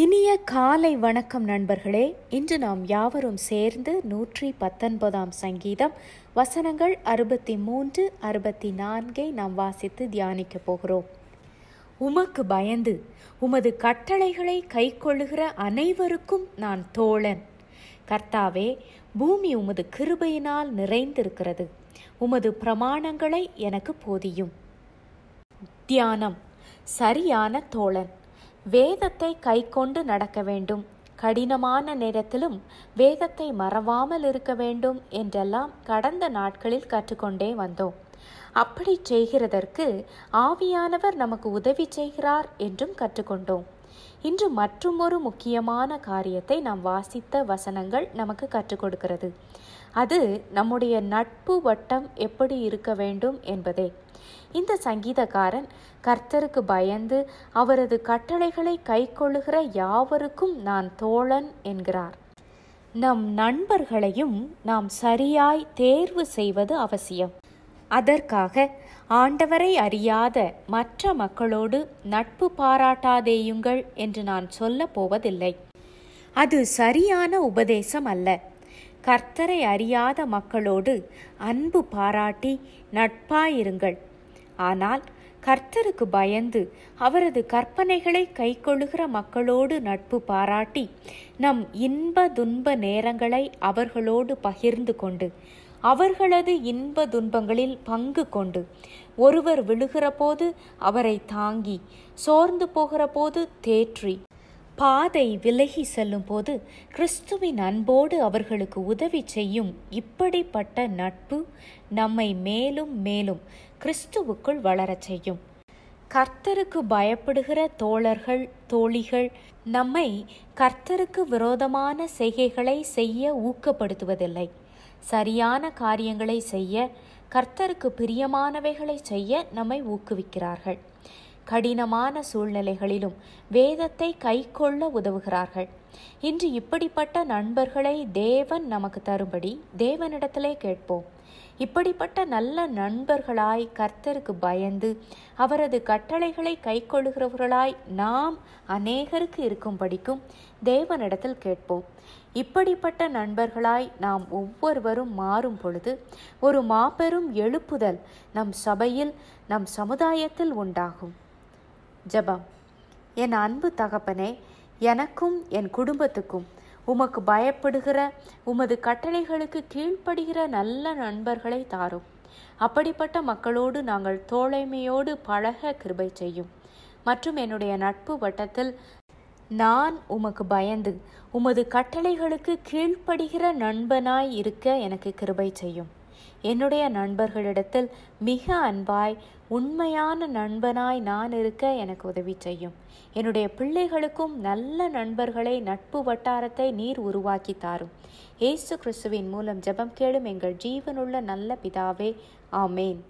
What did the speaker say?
இனிய காலை வணக்கம் நண்பர்களே இன்று நாம் யாவரும் சேர்ந்து நூற்றி பத்தொன்பதாம் சங்கீதம் வசனங்கள் அறுபத்தி மூன்று அறுபத்தி நான்கை நாம் வாசித்து தியானிக்க போகிறோம் உமக்கு பயந்து உமது கட்டளைகளை கொள்ளுகிற அனைவருக்கும் நான் தோழன் கர்த்தாவே பூமி உமது கிருபையினால் நிறைந்திருக்கிறது உமது பிரமாணங்களை எனக்கு போதியும் தியானம் சரியான தோழன் வேதத்தை கைக்கொண்டு நடக்க வேண்டும் கடினமான நேரத்திலும் வேதத்தை மறவாமல் இருக்க வேண்டும் என்றெல்லாம் கடந்த நாட்களில் கற்றுக்கொண்டே வந்தோம் அப்படி செய்கிறதற்கு ஆவியானவர் நமக்கு உதவி செய்கிறார் என்றும் கற்றுக்கொண்டோம் இன்று மற்றுமொரு முக்கியமான காரியத்தை நாம் வாசித்த வசனங்கள் நமக்கு கற்றுக் கொடுக்கிறது அது நம்முடைய நட்பு வட்டம் எப்படி இருக்க வேண்டும் என்பதே இந்த சங்கீதக்காரன் கர்த்தருக்கு பயந்து அவரது கட்டளைகளை கொள்ளுகிற யாவருக்கும் நான் தோழன் என்கிறார் நம் நண்பர்களையும் நாம் சரியாய் தேர்வு செய்வது அவசியம் அதற்காக ஆண்டவரை அறியாத மற்ற மக்களோடு நட்பு பாராட்டாதேயுங்கள் என்று நான் சொல்லப் போவதில்லை அது சரியான உபதேசம் அல்ல கர்த்தரை அறியாத மக்களோடு அன்பு பாராட்டி நட்பாயிருங்கள் ஆனால் கர்த்தருக்கு பயந்து அவரது கற்பனைகளை கொள்ளுகிற மக்களோடு நட்பு பாராட்டி நம் இன்ப துன்ப நேரங்களை அவர்களோடு பகிர்ந்து கொண்டு அவர்களது இன்ப துன்பங்களில் பங்கு கொண்டு ஒருவர் விழுகிற போது அவரை தாங்கி சோர்ந்து போகிற போது தேற்றி பாதை விலகி செல்லும்போது கிறிஸ்துவின் அன்போடு அவர்களுக்கு உதவி செய்யும் இப்படிப்பட்ட நட்பு நம்மை மேலும் மேலும் கிறிஸ்துவுக்குள் வளரச் செய்யும் கர்த்தருக்கு பயப்படுகிற தோழர்கள் தோழிகள் நம்மை கர்த்தருக்கு விரோதமான செய்கைகளை செய்ய ஊக்கப்படுத்துவதில்லை சரியான காரியங்களை செய்ய கர்த்தருக்கு பிரியமானவைகளை செய்ய நம்மை ஊக்குவிக்கிறார்கள் கடினமான சூழ்நிலைகளிலும் வேதத்தை கைக்கொள்ள உதவுகிறார்கள் இன்று இப்படிப்பட்ட நண்பர்களை தேவன் நமக்கு தரும்படி தேவனிடத்திலே கேட்போம் இப்படிப்பட்ட நல்ல நண்பர்களாய் கர்த்தருக்கு பயந்து அவரது கட்டளைகளை கொள்ளுகிறவர்களாய் நாம் அநேகருக்கு இருக்கும்படிக்கும் தேவனிடத்தில் கேட்போம் இப்படிப்பட்ட நண்பர்களாய் நாம் ஒவ்வொருவரும் மாறும் பொழுது ஒரு மாபெரும் எழுப்புதல் நம் சபையில் நம் சமுதாயத்தில் உண்டாகும் ஜபம் என் அன்பு தகப்பனே எனக்கும் என் குடும்பத்துக்கும் உமக்கு பயப்படுகிற உமது கட்டளைகளுக்கு கீழ்ப்படுகிற நல்ல நண்பர்களை தாரும் அப்படிப்பட்ட மக்களோடு நாங்கள் தோழமையோடு பழக கிருபை செய்யும் மற்றும் என்னுடைய நட்பு வட்டத்தில் நான் உமக்கு பயந்து உமது கட்டளைகளுக்கு கீழ்ப்படுகிற நண்பனாய் இருக்க எனக்கு கிருபை செய்யும் என்னுடைய நண்பர்களிடத்தில் மிக அன்பாய் உண்மையான நண்பனாய் நான் இருக்க எனக்கு உதவி செய்யும் என்னுடைய பிள்ளைகளுக்கும் நல்ல நண்பர்களை நட்பு வட்டாரத்தை நீர் உருவாக்கி தாரும் ஏசு கிறிஸ்துவின் மூலம் ஜெபம் கேளும் எங்கள் ஜீவனுள்ள நல்ல பிதாவே ஆமேன்